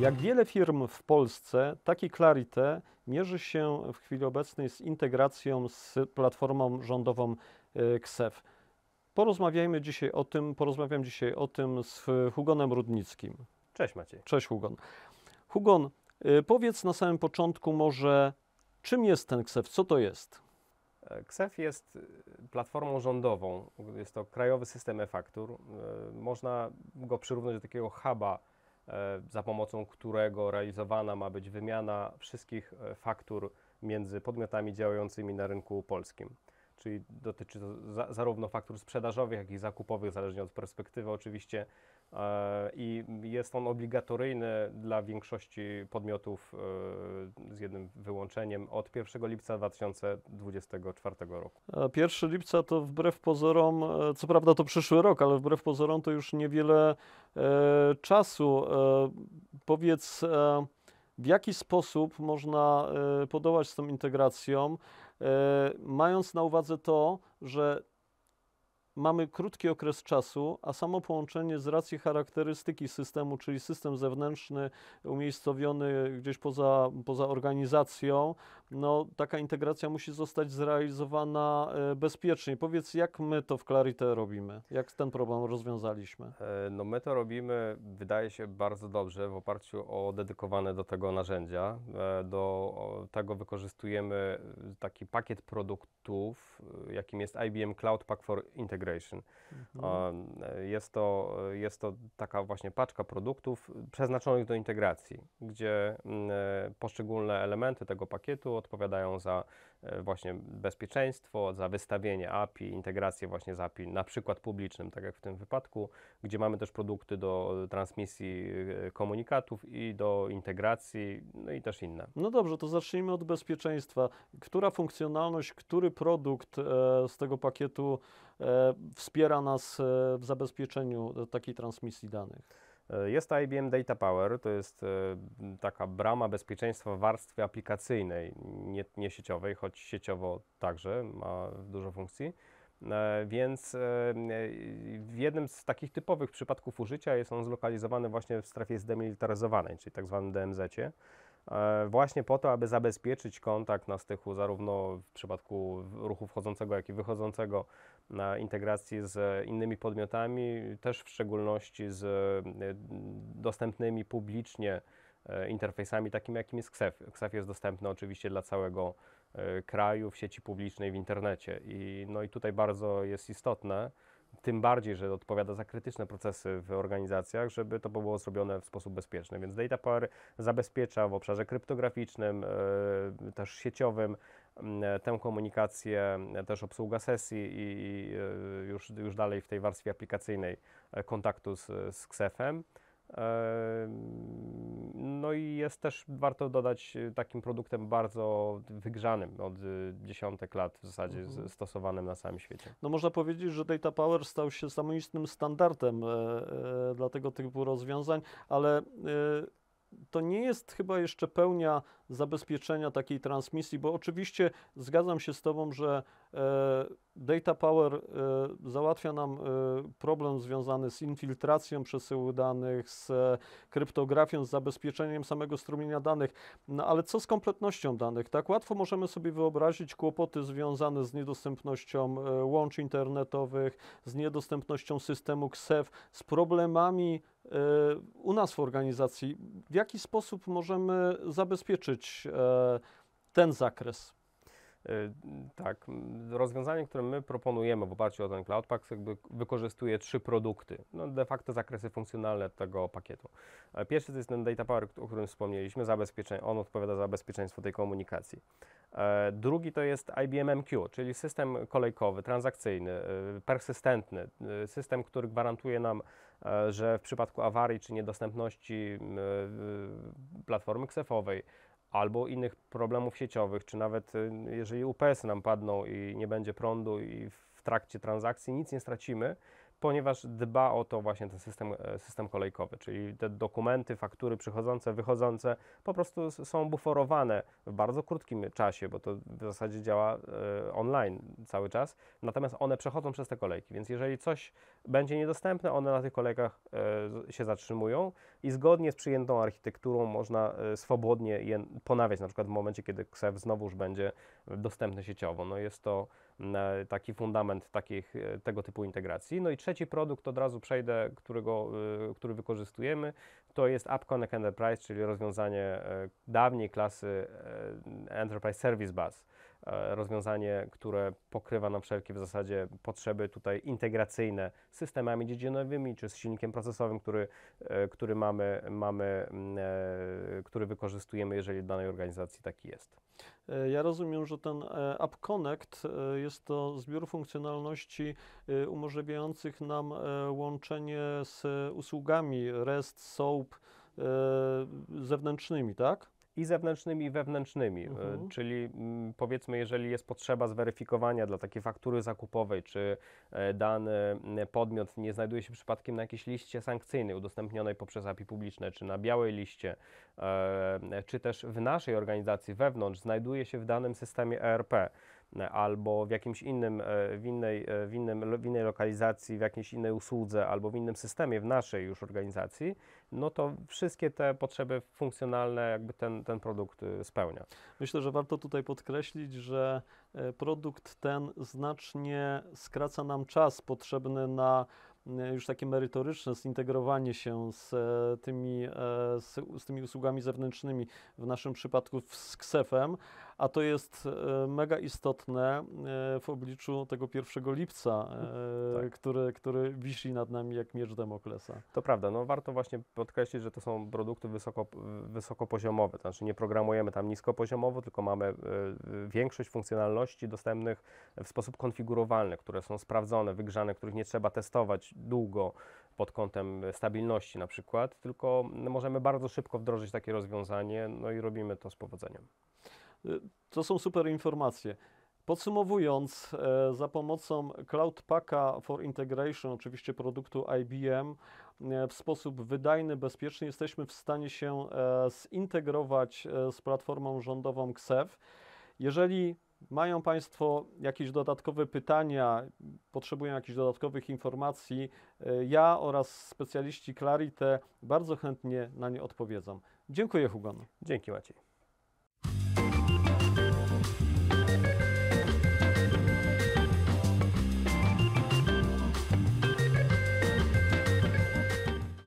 Jak wiele firm w Polsce, taki Clarity mierzy się w chwili obecnej z integracją z platformą rządową e, KSEF. Porozmawiajmy dzisiaj o tym, porozmawiam dzisiaj o tym z Hugonem Rudnickim. Cześć Maciej. Cześć Hugon. Hugon, e, powiedz na samym początku może, czym jest ten KSEF, co to jest? E, KSEF jest platformą rządową, jest to krajowy system e-faktur. Można go przyrównać do takiego huba E, za pomocą którego realizowana ma być wymiana wszystkich e, faktur między podmiotami działającymi na rynku polskim czyli dotyczy to za, zarówno faktur sprzedażowych, jak i zakupowych, zależnie od perspektywy oczywiście. E, I jest on obligatoryjny dla większości podmiotów e, z jednym wyłączeniem od 1 lipca 2024 roku. 1 e, lipca to wbrew pozorom, co prawda to przyszły rok, ale wbrew pozorom to już niewiele czasu. powiedz, w jaki sposób można podołać z tą integracją? E, mając na uwadze to, że mamy krótki okres czasu, a samo połączenie z racji charakterystyki systemu, czyli system zewnętrzny umiejscowiony gdzieś poza, poza organizacją, no taka integracja musi zostać zrealizowana e, bezpiecznie. Powiedz, jak my to w Clarity robimy? Jak ten problem rozwiązaliśmy? E, no my to robimy, wydaje się, bardzo dobrze w oparciu o dedykowane do tego narzędzia. E, do tego wykorzystujemy taki pakiet produktów, jakim jest IBM Cloud Pack for Integration Integration. Mhm. Jest, to, jest to taka właśnie paczka produktów przeznaczonych do integracji, gdzie mm, e, poszczególne elementy tego pakietu odpowiadają za E, właśnie bezpieczeństwo, za wystawienie API, integrację właśnie z API, na przykład publicznym, tak jak w tym wypadku, gdzie mamy też produkty do transmisji e, komunikatów i do integracji, no i też inne. No dobrze, to zacznijmy od bezpieczeństwa. Która funkcjonalność, który produkt e, z tego pakietu wspiera nas w zabezpieczeniu takiej transmisji danych? Jest IBM Data Power, to jest e, taka brama bezpieczeństwa w warstwie aplikacyjnej, nie, nie sieciowej, choć sieciowo także ma dużo funkcji. E, więc e, w jednym z takich typowych przypadków użycia jest on zlokalizowany właśnie w strefie zdemilitaryzowanej, czyli tak zwanym DMZ-cie. E, właśnie po to, aby zabezpieczyć kontakt na stychu, zarówno w przypadku ruchu wchodzącego, jak i wychodzącego na integracji z innymi podmiotami, też w szczególności z e, dostępnymi publicznie e, interfejsami takimi, jakim jest KSEF. KSEF jest dostępny oczywiście dla całego kraju w sieci publicznej, w internecie. I, no i tutaj bardzo jest istotne, tym bardziej, że odpowiada za krytyczne procesy w organizacjach, żeby to było zrobione w sposób bezpieczny. Więc Data Power zabezpiecza w obszarze kryptograficznym, e, też sieciowym e, tę komunikację, e, też obsługa sesji i już, już dalej w tej warstwie aplikacyjnej kontaktu z, z em no i jest też, warto dodać, y, takim produktem bardzo wygrzanym od y, dziesiątek lat w zasadzie mhm. stosowanym na całym świecie. No można powiedzieć, że Data Power stał się samoistnym standardem e, e, dla tego typu rozwiązań, ale e, to nie jest chyba jeszcze pełnia zabezpieczenia takiej transmisji, bo oczywiście zgadzam się z Tobą, że e, Data Power e, załatwia nam e, problem związany z infiltracją przesyłu danych, z e, kryptografią, z zabezpieczeniem samego strumienia danych, no, ale co z kompletnością danych? Tak łatwo możemy sobie wyobrazić kłopoty związane z niedostępnością e, łącz internetowych, z niedostępnością systemu KSEF, z problemami Y, u nas w organizacji, w jaki sposób możemy zabezpieczyć e, ten zakres Y, tak, rozwiązanie, które my proponujemy w oparciu o ten Cloud jakby wykorzystuje trzy produkty, no de facto zakresy funkcjonalne tego pakietu. Pierwszy to jest ten Data Power, o którym wspomnieliśmy, zabezpieczenie, on odpowiada za bezpieczeństwo tej komunikacji. E, drugi to jest IBM MQ, czyli system kolejkowy, transakcyjny, e, persystentny, e, system, który gwarantuje nam, że w przypadku awarii czy niedostępności platformy ksefowej albo innych problemów sieciowych, czy nawet y, jeżeli UPS y nam padną i nie będzie prądu i w trakcie transakcji nic nie stracimy, ponieważ dba o to właśnie ten system, e, system kolejkowy, czyli te dokumenty, faktury przychodzące, wychodzące po prostu są buforowane w bardzo krótkim czasie, bo to w zasadzie działa e, online cały czas, natomiast one przechodzą przez te kolejki, więc jeżeli coś będzie niedostępne, one na tych kolejkach e, się zatrzymują, i zgodnie z przyjętą architekturą można e, swobodnie je ponawiać, na przykład w momencie, kiedy znowu już będzie dostępny sieciowo. No jest to e, taki fundament takich, e, tego typu integracji. No i trzeci produkt, od razu przejdę, którego, który wykorzystujemy, to jest AppConnect Enterprise, czyli rozwiązanie dawniej klasy Enterprise Service Bus. E, rozwiązanie, które pokrywa nam wszelkie w zasadzie potrzeby tutaj integracyjne z systemami dziedzinowymi czy z silnikiem procesowym, który, e, który mamy, mamy mm, e, który wykorzystujemy, jeżeli w danej organizacji taki jest. Ja rozumiem, że ten App Connect jest to zbiór funkcjonalności umożliwiających nam łączenie z usługami REST, SOAP zewnętrznymi, tak? i zewnętrznymi, i wewnętrznymi. E, mhm. Czyli mm, powiedzmy, jeżeli jest potrzeba zweryfikowania dla takiej faktury zakupowej, czy e, dany mm, podmiot nie znajduje się przypadkiem na jakiejś liście sankcyjnej udostępnionej poprzez API publiczne, czy na białej liście, e, czy też w naszej organizacji wewnątrz znajduje się w danym systemie ERP E, albo w jakimś innym, e, w innej, e, w, innym, w innej lokalizacji, w jakiejś innej usłudze, albo w innym systemie w naszej już organizacji, no to wszystkie te potrzeby funkcjonalne jakby ten, ten produkt y, spełnia. Myślę, że warto tutaj podkreślić, że produkt ten znacznie skraca nam czas potrzebny na już takie merytoryczne zintegrowanie się z tymi, z, z tymi usługami zewnętrznymi, w naszym przypadku z ksefem, em a to jest e, mega istotne e, w obliczu tego 1 lipca, e, tak. który, który wisi nad nami jak miecz Demoklesa. To prawda, no warto właśnie podkreślić, że to są produkty wysoko, wysokopoziomowe, to znaczy nie programujemy tam niskopoziomowo, tylko mamy większość funkcjonalności dostępnych w sposób konfigurowalny, które są sprawdzone, wygrzane, których nie trzeba testować długo pod kątem stabilności na przykład, tylko możemy bardzo szybko wdrożyć takie rozwiązanie, no i robimy to z powodzeniem. Y, to są super informacje. Podsumowując, e, za pomocą Cloud Cloudpacka for Integration, oczywiście produktu IBM, e, w sposób wydajny, bezpieczny jesteśmy w stanie się e, zintegrować z platformą rządową KSEF. Jeżeli mają Państwo jakieś dodatkowe pytania, potrzebują jakichś dodatkowych informacji, ja oraz specjaliści Clarite bardzo chętnie na nie odpowiedzą. Dziękuję, Hugon. Dzięki, Maciej.